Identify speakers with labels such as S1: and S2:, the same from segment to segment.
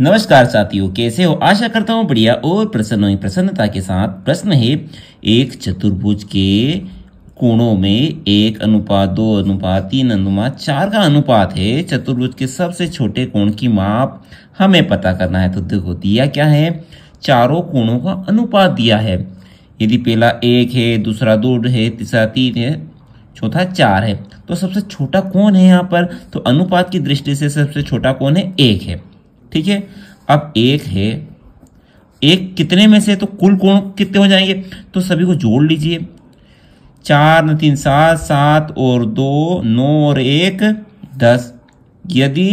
S1: नमस्कार साथियों कैसे हो आशा करता हूँ बढ़िया और प्रसन्न प्रसन्नता के साथ प्रश्न है एक चतुर्भुज के कोणों में एक अनुपात दो अनुपात तीन अनुपात चार का अनुपात है चतुर्भुज के सबसे छोटे कोण की माप हमें पता करना है तो देखो दिया क्या है चारों कोणों का अनुपात दिया है यदि पहला एक है दूसरा दो है तीसरा तीन है चौथा चार है तो सबसे छोटा कौन है यहाँ पर तो अनुपात की दृष्टि से सबसे छोटा कौन है एक है ठीक है अब एक है एक कितने में से तो कुल कोण कितने हो जाएंगे तो सभी को जोड़ लीजिए चार न तीन सात सात और दो नौ और एक दस यदि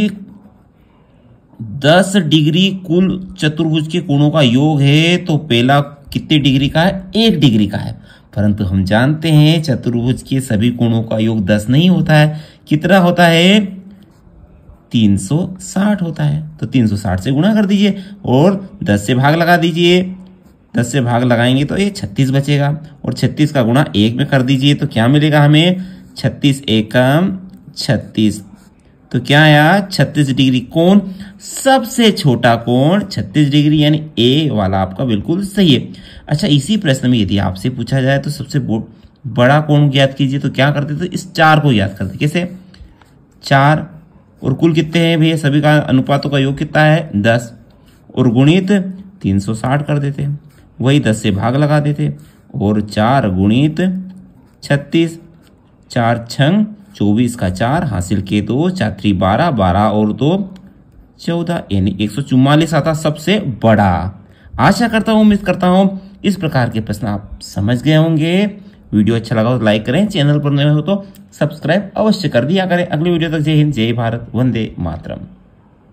S1: दस डिग्री कुल चतुर्भुज के कोणों का योग है तो पहला कितने डिग्री का है एक डिग्री का है परंतु हम जानते हैं चतुर्भुज के सभी कोणों का योग दस नहीं होता है कितना होता है 360 होता है तो 360 से गुणा कर दीजिए और 10 से भाग लगा दीजिए 10 से भाग लगाएंगे तो ये 36 बचेगा और 36 का गुणा एक में कर दीजिए तो क्या मिलेगा हमें 36 एकम 36 तो क्या आया 36 डिग्री कोण सबसे छोटा कोण 36 डिग्री यानी ए वाला आपका बिल्कुल सही है अच्छा इसी प्रश्न में यदि आपसे पूछा जाए तो सबसे बड़ा कोण ज्ञात कीजिए तो क्या करते तो इस चार को याद करते कैसे चार और कुल कितने हैं भैया सभी का अनुपातों का योग कितना है दस और गुणित तीन सौ साठ कर देते वही दस से भाग लगा देते और चार गुणित छत्तीस चार छंग चौबीस का चार हासिल किए दो तो चात्री बारह बारह और दो चौदह यानी एक सौ चुमालीस आता सबसे बड़ा आशा करता हूँ उम्मीद करता हूँ इस प्रकार के प्रश्न आप समझ गए होंगे वीडियो अच्छा लगा तो लाइक करें चैनल पर नए हो तो सब्सक्राइब अवश्य कर दिया करें अगली वीडियो तक जय हिंद जय भारत वंदे मातरम